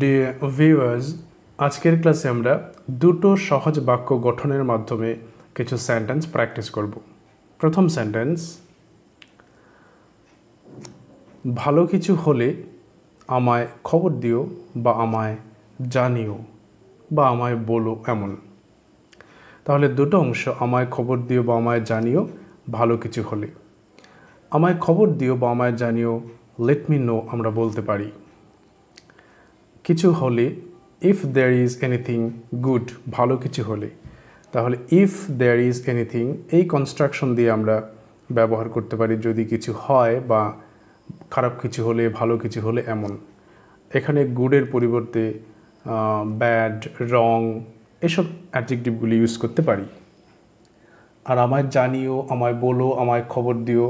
Dear viewers আজকের ক্লাসে আমরা দুটো সহজ বাক্য গঠনের মাধ্যমে কিছু সেন্টেন্স প্র্যাকটিস করব প্রথম সেন্টেন্স ভালো কিছু হলে আমায় খবর দিও বা আমায় জানিও বা আমায় বলো এমন তাহলে দুটো অংশ আমায় খবর দিও বা আমায় জানিও ভালো কিছু হলে আমায় খবর দিও বা আমায় জানিও লেট মি নো আমরা বলতে পারি কিছু হলে if there is anything good ভালো কিছু হলে তাহলে ইফ দেয়ার ইজ এনিথিং এই কনস্ট্রাকশন দিয়ে আমরা ব্যবহার করতে পারি যদি কিছু হয় বা খারাপ কিছু হলে ভালো কিছু হলে এমন এখানে গুডের পরিবর্তে ব্যাড রং এসব অ্যাডজেক্টিভগুলি ইউজ করতে পারি আর আমায় জানিও আমায় বলো আমায় খবর দিও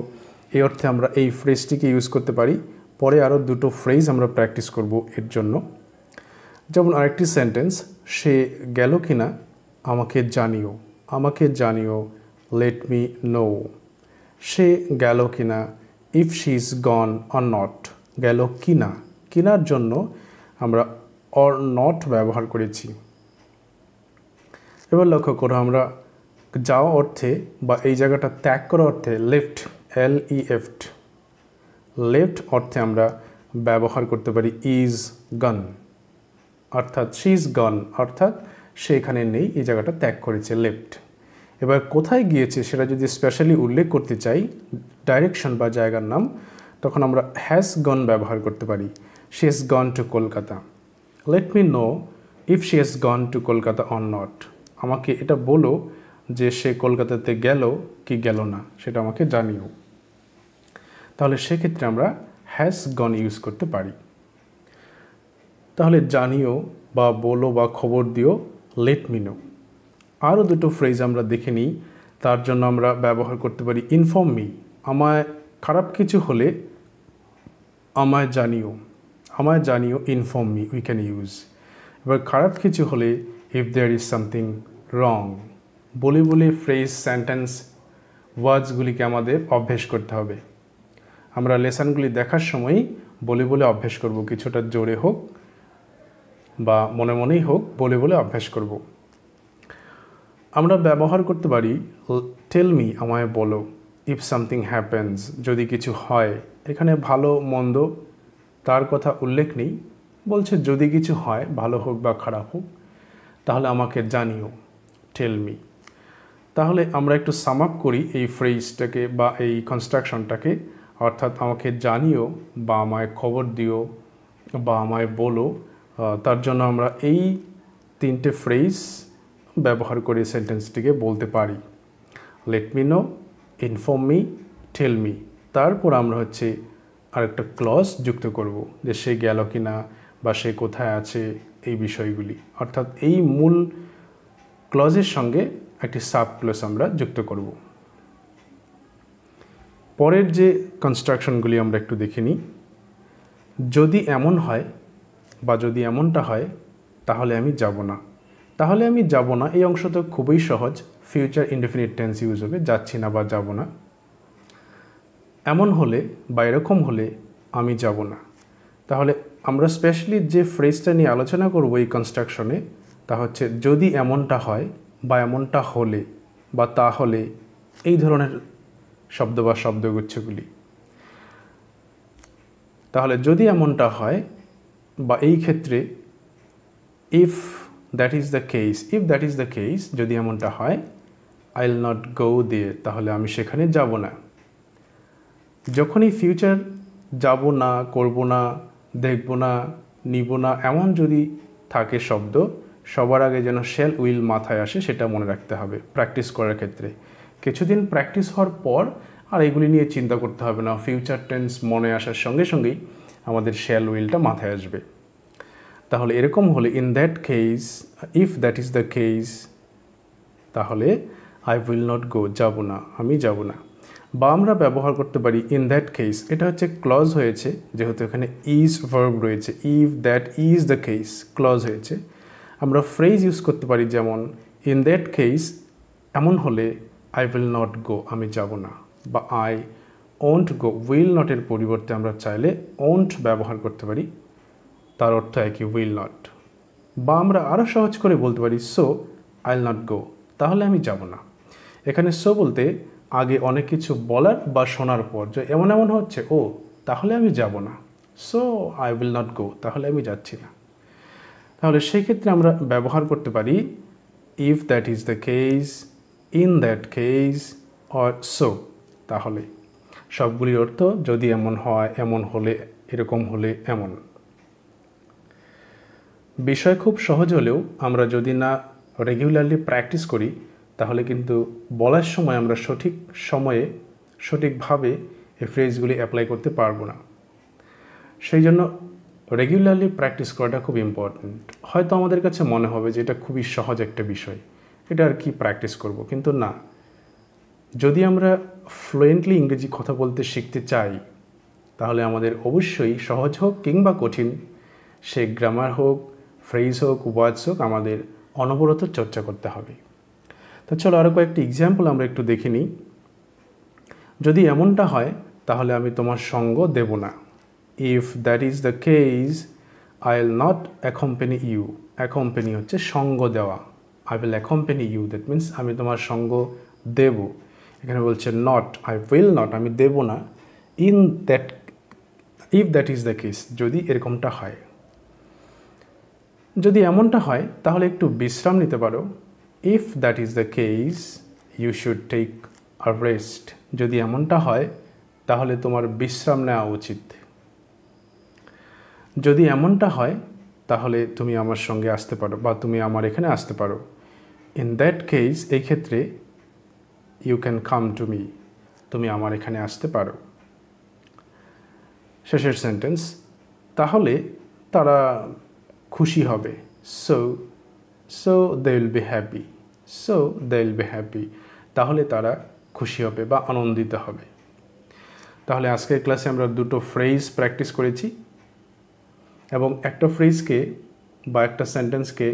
এই অর্থে আমরা এই ফ্রেজটিকে ইউজ করতে পারি পরে আরও দুটো ফ্রেজ আমরা প্র্যাকটিস করব এর জন্য যেমন আরেকটি সেন্টেন্স সে গেল কি না আমাকে জানিও আমাকে জানিও লেট মি নো সে গেল কি না if she is gone or not গেল কি না কিনার জন্য আমরা অর নট ব্যবহার করেছি এবার লক্ষ্য করো আমরা যাওয়া অর্থে বা এই জায়গাটা ত্যাগ করা অর্থে লেফট এল ই এফট লেফট অর্থে আমরা ব্যবহার করতে পারি ইজ গান অর্থাৎ শি ইজ গন অর্থাৎ সে এখানে নেই এই জায়গাটা ত্যাগ করেছে লেফট এবার কোথায় গিয়েছে সেটা যদি স্পেশালি উল্লেখ করতে চাই ডাইরেকশন বা জায়গার নাম তখন আমরা হ্যাজ গন ব্যবহার করতে পারি she is gone to Kolkata let me know if she is gone to Kolkata on not আমাকে এটা বলো যে সে কলকাতাতে গেল কি গেল না সেটা আমাকে জানিও তাহলে সেক্ষেত্রে আমরা হ্যাজ গন ইউজ করতে পারি তাহলে জানিও বা বলো বা খবর দিও লেট মিনো আরও দুটো ফ্রেজ আমরা দেখে নিই তার জন্য আমরা ব্যবহার করতে পারি ইনফর্ম মি আমায় খারাপ কিছু হলে আমায় জানিও আমায় জানিও inform me we can use এবার খারাপ কিছু হলে if there is something wrong বলে বলে ফ্রেজ সেন্টেন্স ওয়ার্ডসগুলিকে আমাদের অভ্যেস করতে হবে আমরা লেসানগুলি দেখার সময়ই বলে বলে অভ্যেস করব কিছুটা জোরে হোক বা মনে মনেই হোক বলে বলে অভ্যাস করব। আমরা ব্যবহার করতে পারি টেল মি আমায় বলো ইফ সামথিং হ্যাপেন্স যদি কিছু হয় এখানে ভালো মন্দ তার কথা উল্লেখ নেই বলছে যদি কিছু হয় ভালো হোক বা খারাপ হোক তাহলে আমাকে জানিও টেল মি তাহলে আমরা একটু সাম আপ করি এই ফ্রেজটাকে বা এই কনস্ট্রাকশনটাকে অর্থাৎ আমাকে জানিও বা আমায় খবর দিও বা আমায় বলো তার জন্য আমরা এই তিনটে ফ্রেজ ব্যবহার করে সেন্টেন্সটিকে বলতে পারি let me know inform me tell me তারপর আমরা হচ্ছে আরেকটা ক্লজ যুক্ত করব যে সে গেল কি না বা সে কোথায় আছে এই বিষয়গুলি অর্থাৎ এই মূল ক্লজের সঙ্গে একটি সাব ক্লস আমরা যুক্ত করব পরের যে কনস্ট্রাকশনগুলি আমরা একটু দেখে নিই যদি এমন হয় বা যদি এমনটা হয় তাহলে আমি যাব না তাহলে আমি যাব না এই অংশ তো খুবই সহজ ফিউচার ইনডেফিনিট টেন্স ইউজ হবে যাচ্ছি না বা যাব না এমন হলে বা এরকম হলে আমি যাব না তাহলে আমরা স্পেশালি যে ফ্রেজটা নিয়ে আলোচনা করব এই কনস্ট্রাকশনে তা হচ্ছে যদি এমনটা হয় বা এমনটা হলে বা তাহলে এই ধরনের শব্দ বা শব্দগুচ্ছগুলি তাহলে যদি এমনটা হয় বা এই ক্ষেত্রে if that is the case if that is the case যদি এমনটা হয় আই উইল নট গো দিয়ে তাহলে আমি সেখানে যাব না যখনই ফিউচার যাব না করব না দেখব না নিব না এমন যদি থাকে শব্দ সবার আগে যেন শেল উইল মাথায় আসে সেটা মনে রাখতে হবে প্র্যাকটিস করার ক্ষেত্রে কিছুদিন প্র্যাকটিস হওয়ার পর আর এগুলি নিয়ে চিন্তা করতে হবে না ফিউচার টেন্স মনে আসার সঙ্গে সঙ্গেই আমাদের শেল উইলটা মাথায় আসবে তাহলে এরকম হলে in that case if that is the case তাহলে আই উইল নট গো যাব না আমি যাব না বা আমরা ব্যবহার করতে পারি ইন দ্যাট কেস এটা হচ্ছে ক্লজ হয়েছে যেহেতু এখানে ইজ ভার্ব রয়েছে if that is the case clause হয়েছে আমরা ফ্রেজ ইউজ করতে পারি যেমন ইন দ্যাট কেস এমন হলে আই উইল নট গো আমি যাব না বা আই ওন্ট গো উইল নটের পরিবর্তে আমরা চাইলে ওন্ট ব্যবহার করতে পারি তার অর্থ একই উইল নট বা আমরা আরও সহজ করে বলতে পারি সো আইল নট গো তাহলে আমি যাব না এখানে সো বলতে আগে অনেক কিছু বলার বা শোনার পর যে এমন এমন হচ্ছে ও তাহলে আমি যাব না so I will not go তাহলে আমি যাচ্ছি না তাহলে সেক্ষেত্রে আমরা ব্যবহার করতে পারি if that is the case in that case or so তাহলে সবগুলির অর্থ যদি এমন হয় এমন হলে এরকম হলে এমন বিষয় খুব সহজ হলেও আমরা যদি না রেগুলারলি প্র্যাকটিস করি তাহলে কিন্তু বলার সময় আমরা সঠিক সময়ে সঠিকভাবে এই ফ্রেজগুলি অ্যাপ্লাই করতে পারবো না সেই জন্য রেগুলারলি প্র্যাকটিস করাটা খুব ইম্পর্ট্যান্ট হয়তো আমাদের কাছে মনে হবে যে এটা খুবই সহজ একটা বিষয় এটা আর কি প্র্যাকটিস করব কিন্তু না যদি আমরা ফ্লুয়েন্টলি ইংরেজি কথা বলতে শিখতে চাই তাহলে আমাদের অবশ্যই সহজ হোক কিংবা কঠিন সে গ্রামার হোক ফ্রেজ হোক ওয়ার্ডস হোক আমাদের অনবরত চর্চা করতে হবে তো চলো আরও কয়েকটি এক্সাম্পল আমরা একটু দেখে নিই যদি এমনটা হয় তাহলে আমি তোমার সঙ্গ দেব না if that is the case I will not accompany you accompany হচ্ছে সঙ্গ দেওয়া I will accompany you that means আমি তোমার সঙ্গ দেব এখানে বলছে নট আই উইল নট আমি দেব না in that if that is the case যদি এরকমটা হয় যদি এমনটা হয় তাহলে একটু বিশ্রাম নিতে পারো if that is the case you should take a rest যদি এমনটা হয় তাহলে তোমার বিশ্রাম নেওয়া উচিত যদি এমনটা হয় তাহলে তুমি আমার সঙ্গে আসতে পারো বা তুমি আমার এখানে আসতে পারো ইন দ্যাট কেস এই ক্ষেত্রে you can come to me তুমি আমার এখানে আসতে পারো শেষের সেন্টেন্স তাহলে তারা খুশি হবে so so they will be happy so they will be happy তাহলে তারা খুশি হবে বা আনন্দিত হবে তাহলে আজকের ক্লাসে আমরা দুটো ফ্রেজ প্র্যাকটিস করেছি এবং একটা ফ্রেজকে বা একটা সেন্টেন্সকে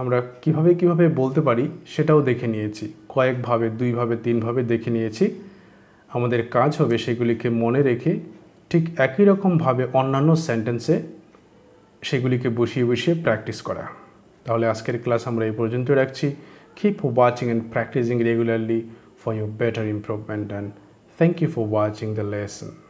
আমরা কিভাবে কিভাবে বলতে পারি সেটাও দেখে নিয়েছি কয়েকভাবে দুইভাবে তিনভাবে দেখে নিয়েছি আমাদের কাজ হবে সেগুলিকে মনে রেখে ঠিক একই রকমভাবে অন্যান্য সেন্টেন্সে সেগুলিকে বসিয়ে বসিয়ে প্র্যাকটিস করা তাহলে আজকের ক্লাস আমরা এই পর্যন্ত রাখছি keep watching and practicing regularly for your better improvement and thank you for watching the lesson